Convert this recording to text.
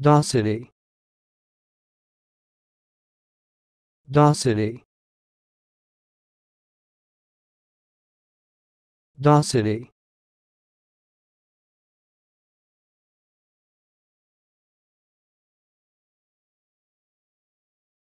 Docity. Docity. Docity.